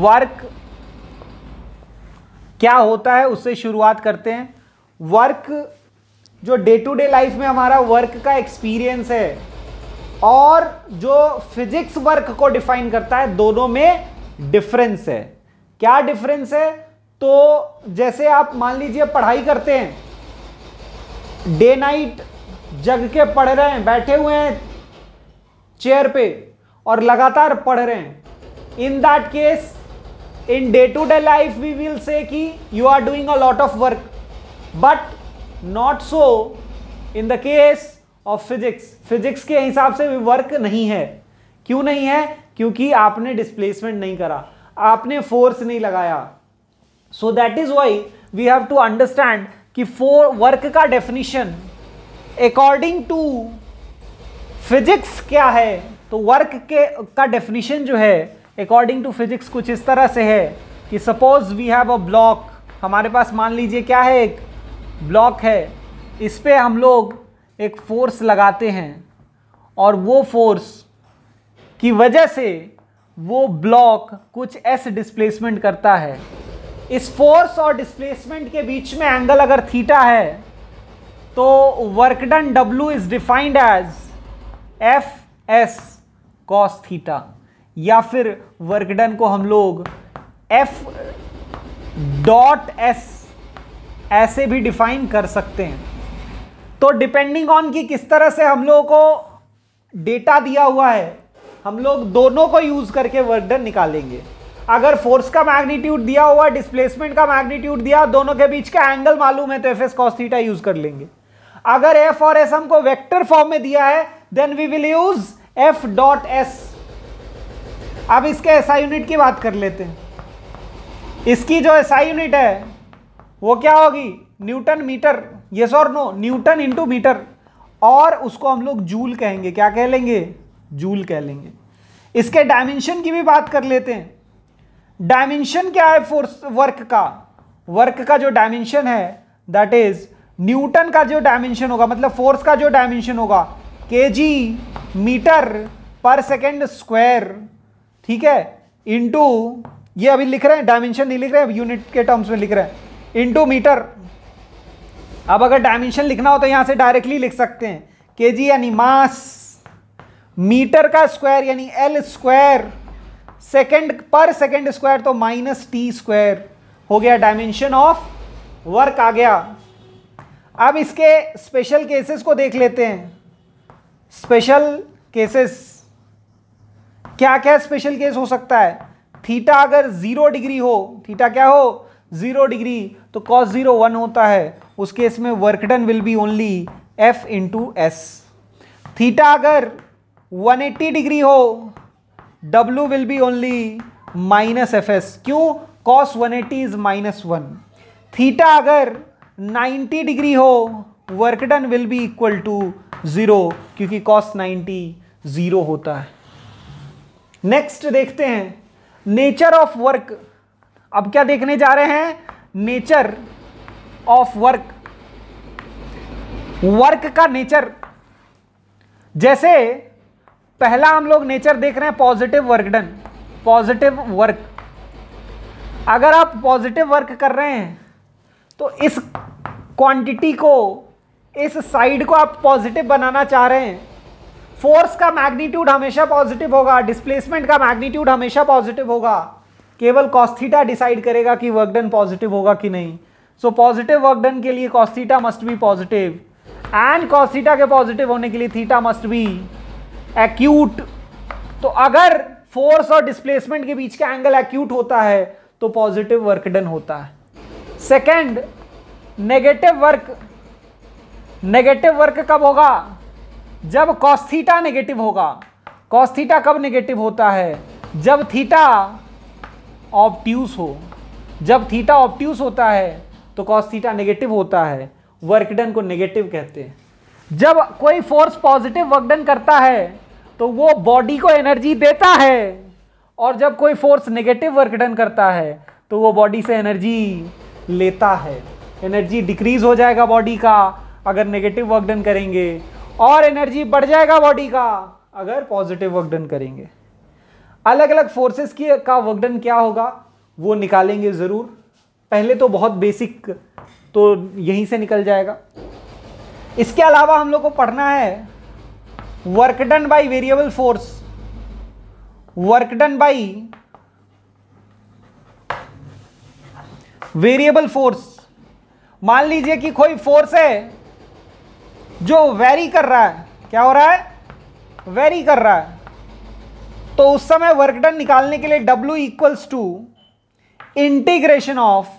Work क्या होता है उससे शुरुआत करते हैं वर्क जो डे टू डे लाइफ में हमारा वर्क का एक्सपीरियंस है और जो फिजिक्स वर्क को डिफाइन करता है दोनों में डिफरेंस है क्या डिफरेंस है तो जैसे आप मान लीजिए पढ़ाई करते हैं डे नाइट जग के पढ़ रहे हैं बैठे हुए हैं चेयर पे और लगातार पढ़ रहे हैं in that case in day to day life we will say कि you are doing a lot of work but not so in the case of physics physics के हिसाब से भी वर्क नहीं है क्यों नहीं है क्योंकि आपने डिस्प्लेसमेंट नहीं करा आपने फोर्स नहीं लगाया so that is why we have to understand कि फोर वर्क का डेफिनेशन अकॉर्डिंग टू फिजिक्स क्या है तो वर्क के का डेफिनेशन जो है अकॉर्डिंग टू फिजिक्स कुछ इस तरह से है कि suppose we have a block हमारे पास मान लीजिए क्या है एक ब्लॉक है इस पर हम लोग एक फोर्स लगाते हैं और वो फोर्स की वजह से वो ब्लॉक कुछ एस डिस्प्लेसमेंट करता है इस फोर्स और डिस्प्लेसमेंट के बीच में एंगल अगर थीटा है तो work done W is defined as F S cos theta या फिर वर्क डन को हम लोग एफ डॉट एस ऐसे भी डिफाइन कर सकते हैं तो डिपेंडिंग ऑन कि किस तरह से हम लोगों को डेटा दिया हुआ है हम लोग दोनों को यूज करके वर्क डन निकालेंगे अगर फोर्स का मैग्नीट्यूड दिया हुआ डिस्प्लेसमेंट का मैग्नीट्यूड दिया दोनों के बीच का एंगल मालूम है तो F S cos theta theta use कर लेंगे अगर एफ और एस हमको वेक्टर फॉर्म में दिया है then we will use F dot S अब इसके एसआई यूनिट की बात कर लेते हैं इसकी जो एसआई यूनिट है वो क्या होगी न्यूटन मीटर ये और नो न्यूटन इंटू मीटर और उसको हम लोग जूल कहेंगे क्या कह लेंगे जूल कह लेंगे इसके डायमेंशन की भी बात कर लेते हैं डायमेंशन क्या है फोर्स वर्क का वर्क का जो डायमेंशन है दैट इज न्यूटन का जो डायमेंशन होगा मतलब फोर्स का जो डायमेंशन होगा के जी मीटर पर सेकेंड स्क्वायर ठीक है इंटू ये अभी लिख रहे हैं डायमेंशन नहीं लिख रहे हैं यूनिट के टर्म्स में लिख रहे हैं इंटू मीटर अब अगर डायमेंशन लिखना हो तो यहां से डायरेक्टली लिख सकते हैं के जी यानी मास मीटर का स्क्वायर यानी एल स्क्वायर सेकेंड पर सेकेंड स्क्वायर तो माइनस टी स्क्वायर हो गया डायमेंशन ऑफ वर्क आ गया अब इसके स्पेशल केसेस को देख लेते हैं स्पेशल केसेस क्या क्या स्पेशल केस हो सकता है थीटा अगर जीरो डिग्री हो थीटा क्या हो जीरो डिग्री तो कॉस जीरो वन होता है उस केस में work done will be only F into S theta अगर 180 डिग्री हो W will be only minus F S क्यों cos 180 is minus one theta अगर 90 डिग्री हो work done will be equal to zero क्योंकि कॉस 90 ज़ीरो होता है next देखते हैं नेचर ऑफ वर्क अब क्या देखने जा रहे हैं नेचर ऑफ वर्क वर्क का नेचर जैसे पहला हम लोग नेचर देख रहे हैं positive work done positive work अगर आप पॉजिटिव वर्क कर रहे हैं तो इस क्वांटिटी को इस साइड को आप पॉजिटिव बनाना चाह रहे हैं फोर्स का मैग्नीट्यूड हमेशा पॉजिटिव होगा डिस्प्लेसमेंट का मैग्नीट्यूड हमेशा पॉजिटिव होगा केवल कॉस्थीटा डिसाइड करेगा कि वर्क डन पॉजिटिव होगा कि नहीं सो पॉजिटिव वर्क डन के लिए cos theta must be positive and cos theta के पॉजिटिव होने के लिए थीटा मस्ट बी एक्यूट तो अगर फोर्स और डिस्प्लेसमेंट के बीच का एंगल एक्यूट होता है तो पॉजिटिव वर्क डन होता है second negative work negative work कब होगा जब कॉस्थीटा नेगेटिव होगा कॉस्थीटा कब नेगेटिव होता है जब थीटा ऑप्ट्यूस हो जब थीटा ऑप्ट्यूस होता है तो कॉस्थीटा नेगेटिव होता है वर्कडन को नेगेटिव कहते हैं जब कोई फोर्स पॉजिटिव वर्कडन करता है तो वो बॉडी को एनर्जी देता है और जब कोई फोर्स नेगेटिव वर्कडन करता है तो वो बॉडी से एनर्जी लेता है एनर्जी डिक्रीज हो जाएगा बॉडी का अगर नेगेटिव वर्कडन करेंगे और एनर्जी बढ़ जाएगा बॉडी का अगर पॉजिटिव वर्क डन करेंगे अलग अलग फोर्सेस की का वर्क डन क्या होगा वो निकालेंगे ज़रूर पहले तो बहुत बेसिक तो यहीं से निकल जाएगा इसके अलावा हम लोग को पढ़ना है work done by variable force work done by variable force मान लीजिए कि कोई फोर्स है जो वेरी कर रहा है क्या हो रहा है वेरी कर रहा है तो उस समय वर्क डन निकालने के लिए W equals to integration of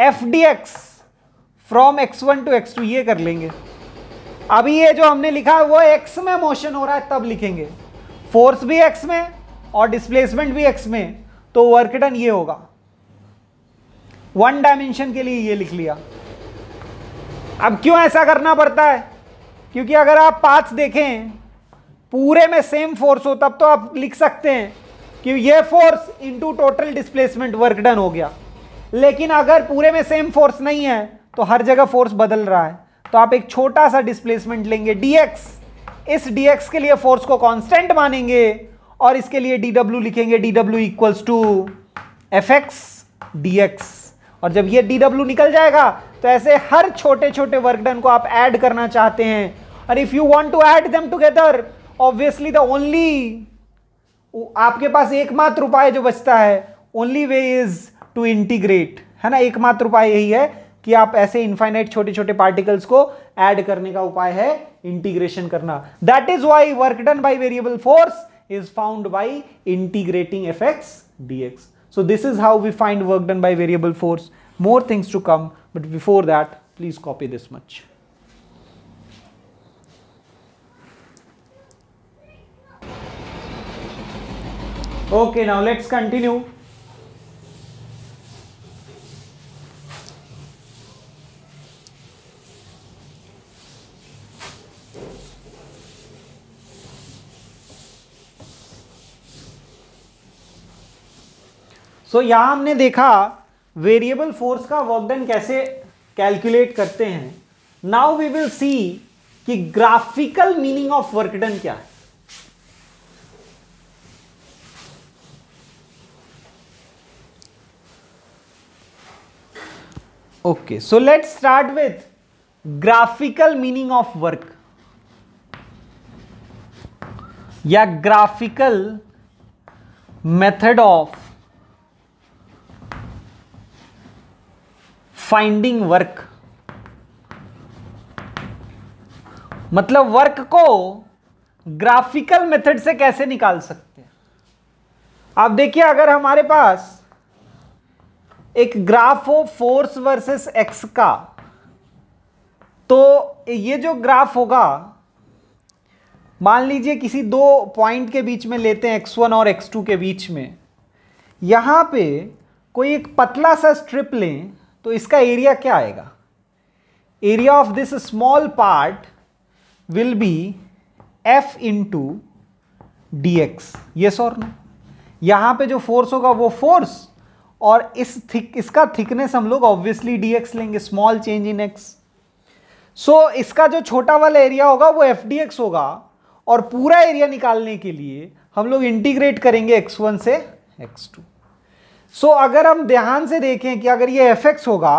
F D X from X one to X two ये कर लेंगे अभी ये जो हमने लिखा है वो एक्स में मोशन हो रहा है तब लिखेंगे फोर्स भी एक्स में और डिस्प्लेसमेंट भी एक्स में तो वर्क डन ये होगा वन डायमेंशन के लिए ये लिख लिया अब क्यों ऐसा करना पड़ता है क्योंकि अगर आप पाथ देखें पूरे में सेम फोर्स हो तब तो आप लिख सकते हैं कि ये force into total displacement work done हो गया लेकिन अगर पूरे में सेम फोर्स नहीं है तो हर जगह फोर्स बदल रहा है तो आप एक छोटा सा डिस्प्लेसमेंट लेंगे डीएक्स इस डीएक्स के लिए फोर्स को कांस्टेंट मानेंगे और इसके लिए डब्ल्यू लिखेंगे D W equals to F X और जब ये डी डब्ल्यू निकल जाएगा तो ऐसे हर छोटे छोटे वर्क डन को आप ऐड करना चाहते हैं और if you want to add them together obviously the only आपके पास एकमात्र उपाय जो बचता है only way is to integrate है ना एकमात्र उपाय यही है कि आप ऐसे इन्फाइनाइट छोटे छोटे पार्टिकल्स को ऐड करने का उपाय है इंटीग्रेशन करना that is why work done by variable force is found by integrating F X D X So this is how we find work done by variable force. More things to come, but before that, please copy this much. Okay, now let's continue. So so, यहां हमने देखा variable force का work done कैसे calculate करते हैं now we will see कि graphical meaning of work done क्या है okay so let start with graphical meaning of work या graphical method of finding work मतलब वर्क को ग्राफिकल मेथड से कैसे निकाल सकते हैं आप देखिए अगर हमारे पास एक ग्राफ हो फोर्स वर्सेस एक्स का तो ये जो ग्राफ होगा मान लीजिए किसी दो पॉइंट के बीच में लेते हैं एक्स वन और एक्स टू के बीच में यहां पे कोई एक पतला सा स्ट्रिप लें तो इसका एरिया क्या आएगा area of this small part will be F into D X ये और नो यहाँ पे जो फोर्स होगा वो फोर्स और इस थिक इसका थिकनेस हम लोग ऑब्वियसली डी एक्स लेंगे small change in X so इसका जो छोटा वाला एरिया होगा वो एफ डी एक्स होगा और पूरा एरिया निकालने के लिए हम लोग इंटीग्रेट करेंगे एक्स वन से एक्स टू सो so, अगर हम ध्यान से देखें कि अगर ये एफ होगा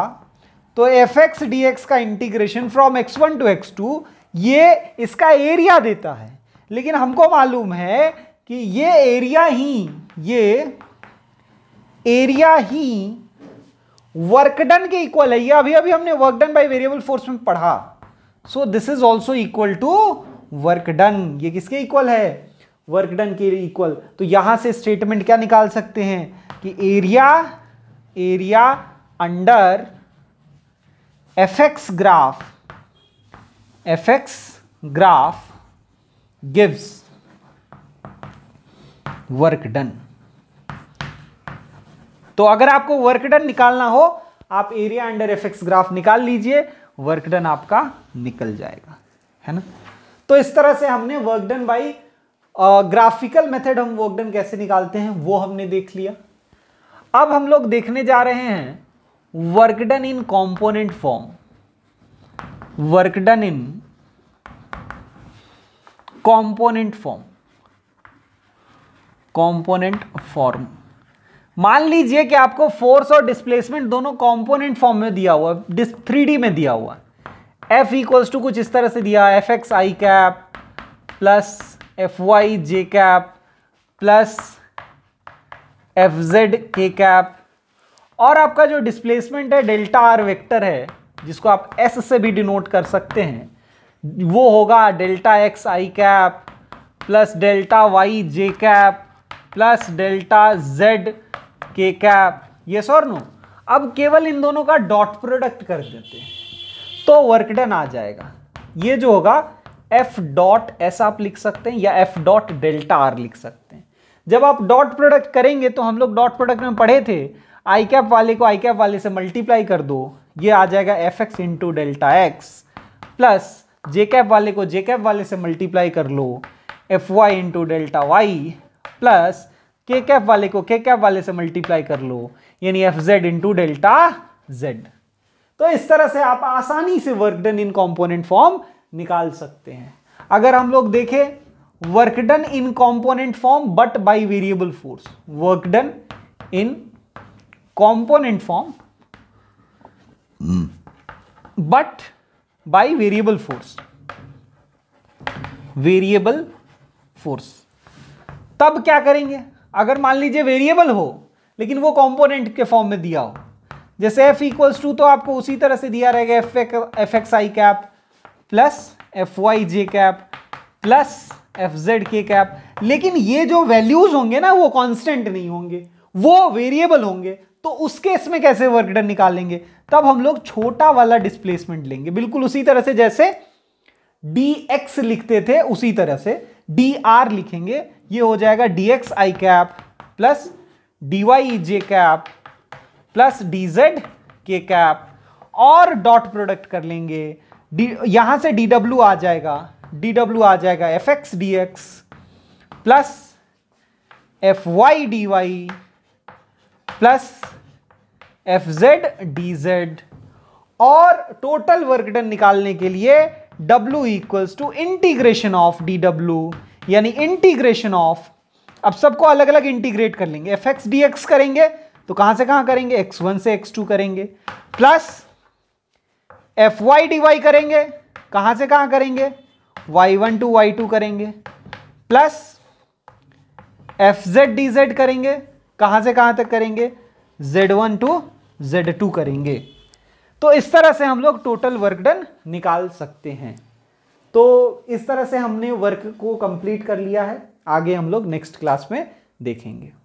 तो एफ एक्स डी एक्स का integration from X one to X two ये इसका एरिया देता है लेकिन हमको मालूम है कि ये एरिया ही ये एरिया ही वर्कडन के इक्वल है ये अभी अभी हमने वर्कडन बाय वेरिएबल फोर्स में पढ़ा so this is also equal to work done ये किसके इक्वल है वर्कडन के इक्वल तो यहां से स्टेटमेंट क्या निकाल सकते हैं कि area area under F X graph F X graph gives work done तो अगर आपको वर्क डन निकालना हो आप area under F X graph निकाल लीजिए वर्क डन आपका निकल जाएगा है ना तो इस तरह से हमने work done by graphical method हम वर्क डन कैसे निकालते हैं वो हमने देख लिया अब हम लोग देखने जा रहे हैं work done in component form work done in component form component form मान लीजिए कि आपको फोर्स और डिस्प्लेसमेंट दोनों कंपोनेंट फॉर्म में दिया हुआ थ्री डी में दिया हुआ एफ इक्वल्स टू कुछ इस तरह से दिया F X I cap plus F Y J cap plus F Z K cap और आपका जो डिस्प्लेसमेंट है डेल्टा आर वेक्टर है जिसको आप एस से भी डिनोट कर सकते हैं वो होगा delta X I cap plus delta Y J cap plus delta Z K cap ये सर नो अब केवल इन दोनों का डॉट प्रोडक्ट कर देते हैं तो वर्क डन आ जाएगा ये जो होगा एफ डॉट एस आप लिख सकते हैं या एफ डॉट डेल्टा आर लिख सकते हैं जब आप डॉट प्रोडक्ट करेंगे तो हम लोग डॉट प्रोडक्ट में पढ़े थे आई कैप वाले को आई कैप वाले से मल्टीप्लाई कर दो ये आ जाएगा F X into delta X plus J cap वाले को जे कैप वाले से मल्टीप्लाई कर लो F Y into delta Y plus K cap वाले को के कैप वाले से मल्टीप्लाई कर लो यानी F Z into delta Z तो इस तरह से आप आसानी से work done in component form निकाल सकते हैं अगर हम लोग देखें work done in component form but by variable force work done in component form but by variable force variable force तब क्या करेंगे अगर मान लीजिए वेरिएबल हो लेकिन वो कॉम्पोनेंट के फॉर्म में दिया हो जैसे एफ इक्वल्स टू तो आपको उसी तरह से दिया रहेगा F X I cap plus F Y J cap plus F Z K cap लेकिन ये जो वैल्यूज होंगे ना वो कांस्टेंट नहीं होंगे वो वेरिएबल होंगे तो उस केस में कैसे वर्क डन निकालेंगे तब हम लोग छोटा वाला डिस्प्लेसमेंट लेंगे बिल्कुल उसी तरह से जैसे डी एक्स लिखते थे उसी तरह से डी आर लिखेंगे ये हो जाएगा D X I cap plus D Y J cap plus D Z K cap और डॉट प्रोडक्ट कर लेंगे डी यहां से डी डब्ल्यू आ जाएगा डी डब्ल्यू आ जाएगा F X D X plus F Y D Y plus F Z D Z और टोटल वर्क डन निकालने के लिए W equals to integration of D W यानी इंटीग्रेशन ऑफ अब सबको अलग अलग इंटीग्रेट कर लेंगे एफ एक्स डी एक्स करेंगे तो कहां से कहां करेंगे एक्स वन से एक्स टू करेंगे plus F Y D Y करेंगे कहां से कहां करेंगे Y one to Y two करेंगे plus F Z D Z करेंगे कहां से कहां तक करेंगे Z one to Z two करेंगे तो इस तरह से हम लोग टोटल वर्क डन निकाल सकते हैं तो इस तरह से हमने वर्क को कंप्लीट कर लिया है आगे हम लोग नेक्स्ट क्लास में देखेंगे